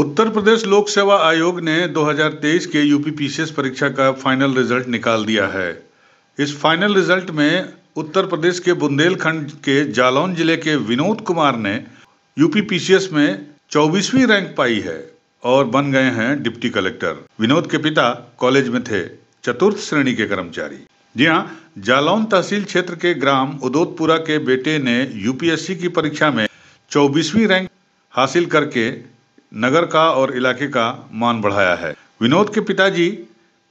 उत्तर प्रदेश लोक सेवा आयोग ने 2023 के यूपी पीसीएस परीक्षा का फाइनल रिजल्ट निकाल दिया है इस फाइनल रिजल्ट में उत्तर प्रदेश के बुंदेलखंड के जालौन जिले के विनोद कुमार ने यूपी पीसीएस में 24वीं रैंक पाई है और बन गए हैं डिप्टी कलेक्टर विनोद के पिता कॉलेज में थे चतुर्थ श्रेणी के कर्मचारी जी हाँ जालौन तहसील क्षेत्र के ग्राम उदोतपुरा के बेटे ने यूपीएससी की परीक्षा में 24वीं रैंक हासिल करके नगर का और इलाके का मान बढ़ाया है विनोद के पिताजी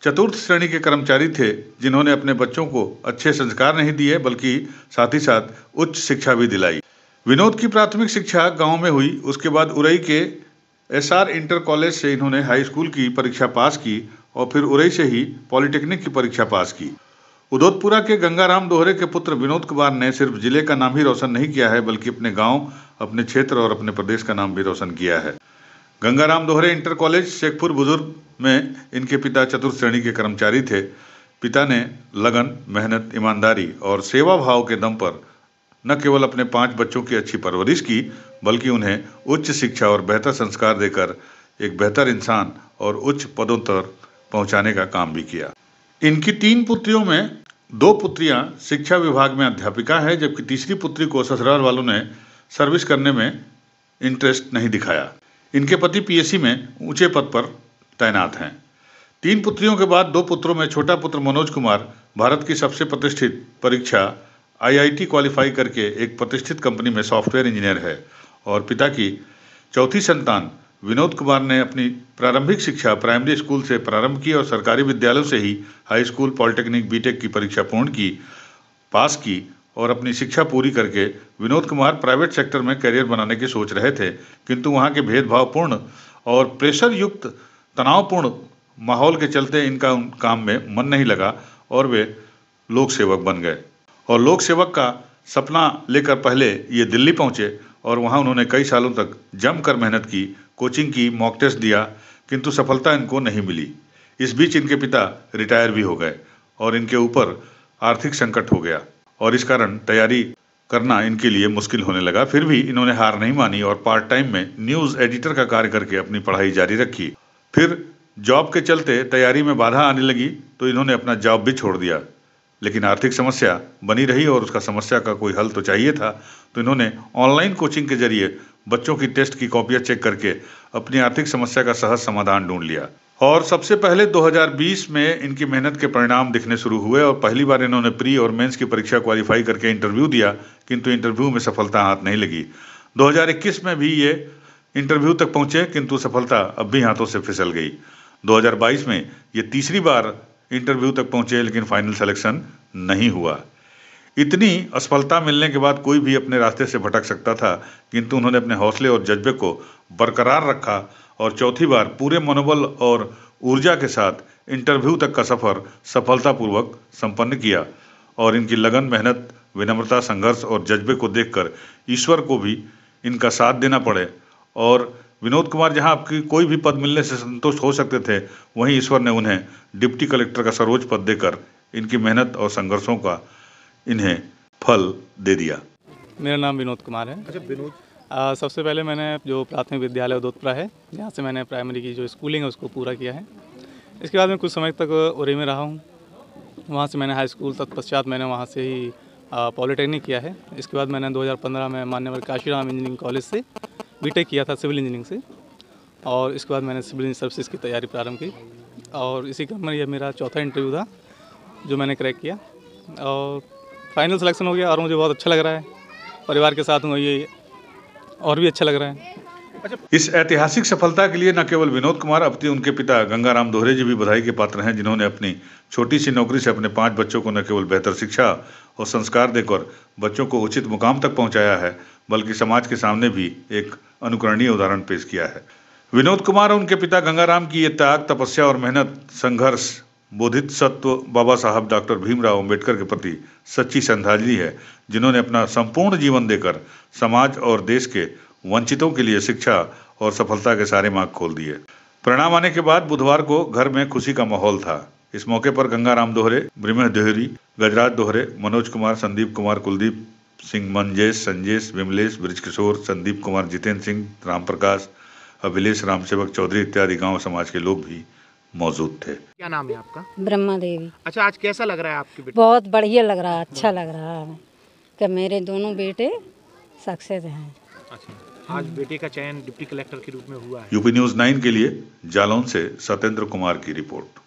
चतुर्थ श्रेणी के कर्मचारी थे जिन्होंने अपने बच्चों को अच्छे संस्कार नहीं दिए बल्कि साथ ही साथ उच्च शिक्षा भी दिलाई विनोद की प्राथमिक शिक्षा गांव में हुई उसके बाद उरई के एसआर इंटर कॉलेज से इन्होंने हाई स्कूल की परीक्षा पास की और फिर उरई से ही पॉलिटेक्निक की परीक्षा पास की उदोतपुरा के गंगाराम दोहरे के पुत्र विनोद कुमार ने सिर्फ जिले का नाम ही रोशन नहीं किया है बल्कि अपने गांव अपने क्षेत्र और अपने प्रदेश का नाम भी रोशन किया है गंगाराम दोहरे इंटर कॉलेज शेखपुर बुजुर्ग में इनके पिता चतुर्थ श्रेणी के कर्मचारी थे पिता ने लगन मेहनत ईमानदारी और सेवा भाव के दम पर न केवल अपने पांच बच्चों की अच्छी परवरिश की बल्कि उन्हें उच्च शिक्षा और बेहतर संस्कार देकर एक बेहतर इंसान और उच्च पदों तक पहुंचाने का काम भी किया इनकी तीन पुत्रियों में दो पुत्रियां शिक्षा विभाग में अध्यापिका है जबकि तीसरी पुत्री को ससुराल वालों ने सर्विस करने में इंटरेस्ट नहीं दिखाया इनके पति पीएससी में ऊंचे पद पर तैनात हैं तीन पुत्रियों के बाद दो पुत्रों में छोटा पुत्र मनोज कुमार भारत की सबसे प्रतिष्ठित परीक्षा आईआईटी क्वालिफाई करके एक प्रतिष्ठित कंपनी में सॉफ्टवेयर इंजीनियर है और पिता की चौथी संतान विनोद कुमार ने अपनी प्रारंभिक शिक्षा प्राइमरी स्कूल से प्रारंभ की और सरकारी विद्यालयों से ही हाई स्कूल पॉलिटेक्निक बीटेक की परीक्षा पूर्ण की पास की और अपनी शिक्षा पूरी करके विनोद कुमार प्राइवेट सेक्टर में करियर बनाने की सोच रहे थे किंतु वहाँ के भेदभावपूर्ण और प्रेशर युक्त तनावपूर्ण माहौल के चलते इनका उन काम में मन नहीं लगा और वे लोक सेवक बन गए और लोक सेवक का सपना लेकर पहले ये दिल्ली पहुँचे और वहाँ उन्होंने कई सालों तक जमकर मेहनत की कोचिंग की मॉक टेस्ट दिया किंतु सफलता इनको नहीं मिली इस बीच इनके पिता रिटायर भी हो गए और इनके ऊपर आर्थिक संकट हो गया और इस कारण तैयारी करना इनके लिए मुश्किल होने लगा फिर भी इन्होंने हार नहीं मानी और पार्ट टाइम में न्यूज़ एडिटर का कार्य करके अपनी पढ़ाई जारी रखी फिर जॉब के चलते तैयारी में बाधा आने लगी तो इन्होंने अपना जॉब भी छोड़ दिया लेकिन आर्थिक समस्या बनी रही और उसका समस्या का कोई हल तो चाहिए था तो इन्होंने ऑनलाइन कोचिंग के जरिए बच्चों की टेस्ट की कॉपियाँ चेक करके अपनी आर्थिक समस्या का सहज समाधान ढूंढ लिया और सबसे पहले 2020 में इनकी मेहनत के परिणाम दिखने शुरू हुए और पहली बार इन्होंने प्री और मेंस की परीक्षा क्वालिफाई करके इंटरव्यू दिया किंतु इंटरव्यू में सफलता हाथ नहीं लगी 2021 में भी ये इंटरव्यू तक पहुंचे किंतु सफलता अब भी हाथों से फिसल गई 2022 में ये तीसरी बार इंटरव्यू तक पहुंचे लेकिन फाइनल सेलेक्शन नहीं हुआ इतनी असफलता मिलने के बाद कोई भी अपने रास्ते से भटक सकता था किंतु उन्होंने अपने हौसले और जज्बे को बरकरार रखा और चौथी बार पूरे मनोबल और ऊर्जा के साथ इंटरव्यू तक का सफ़र सफलतापूर्वक संपन्न किया और इनकी लगन मेहनत विनम्रता संघर्ष और जज्बे को देखकर ईश्वर को भी इनका साथ देना पड़े और विनोद कुमार जहां आपकी कोई भी पद मिलने से संतुष्ट हो सकते थे वहीं ईश्वर ने उन्हें डिप्टी कलेक्टर का सर्वोच्च पद देकर इनकी मेहनत और संघर्षों का इन्हें फल दे दिया मेरा नाम विनोद कुमार है अच्छा विनोद आ, सबसे पहले मैंने जो प्राथमिक विद्यालय उदोतपुरा है जहाँ से मैंने प्राइमरी की जो स्कूलिंग है उसको पूरा किया है इसके बाद मैं कुछ समय तक उरे में रहा हूँ वहाँ से मैंने हाई स्कूल तत्पश्चात मैंने वहाँ से ही पॉलिटेक्निक किया है इसके बाद मैंने 2015 में मान्यवर काशीराम इंजीनियरिंग कॉलेज से बीटेक किया था सिविल इंजीनियरिंग से और इसके बाद मैंने सिविल सर्विसेज की तैयारी प्रारंभ की और इसी क्रम में यह मेरा चौथा इंटरव्यू था जो मैंने क्रैक किया और फाइनल सिलेक्शन हो गया और मुझे बहुत अच्छा लग रहा है परिवार के साथ हूँ ये और भी अच्छा लग रहा है इस ऐतिहासिक सफलता के लिए न केवल विनोद कुमार अवती तो उनके पिता गंगाराम दोहरे जी भी बधाई के पात्र हैं जिन्होंने अपनी छोटी सी नौकरी से अपने पांच बच्चों को न केवल बेहतर शिक्षा और संस्कार देकर बच्चों को उचित मुकाम तक पहुंचाया है बल्कि समाज के सामने भी एक अनुकरणीय उदाहरण पेश किया है विनोद कुमार और उनके पिता गंगाराम की ये त्याग तपस्या और मेहनत संघर्ष बोधित सत्व बाबा साहब डॉक्टर भीमराव अंबेडकर के प्रति सच्ची श्रद्धांजलि है जिन्होंने अपना संपूर्ण जीवन देकर समाज और देश के वंचितों के लिए शिक्षा और सफलता के सारे मार्ग खोल दिए परिणाम आने के बाद बुधवार को घर में खुशी का माहौल था इस मौके पर गंगाराम दोहरे ब्रिमेह दोहरी गजराज दोहरे मनोज कुमार संदीप कुमार कुलदीप सिंह मंजेश संजेश विमलेश ब्रिजकिशोर संदीप कुमार जितेंद्र सिंह राम प्रकाश अभिलेश रामसेवक चौधरी इत्यादि गांव समाज के लोग भी मौजूद थे क्या नाम है आपका ब्रह्मा देवी अच्छा आज कैसा लग रहा है आपकी बेटी? बहुत बढ़िया लग रहा है अच्छा लग रहा है कि मेरे दोनों बेटे सक्सेस हैं अच्छा आज बेटे का चयन डिप्टी कलेक्टर के रूप में हुआ है यूपी न्यूज नाइन के लिए जालौन से सत्येंद्र कुमार की रिपोर्ट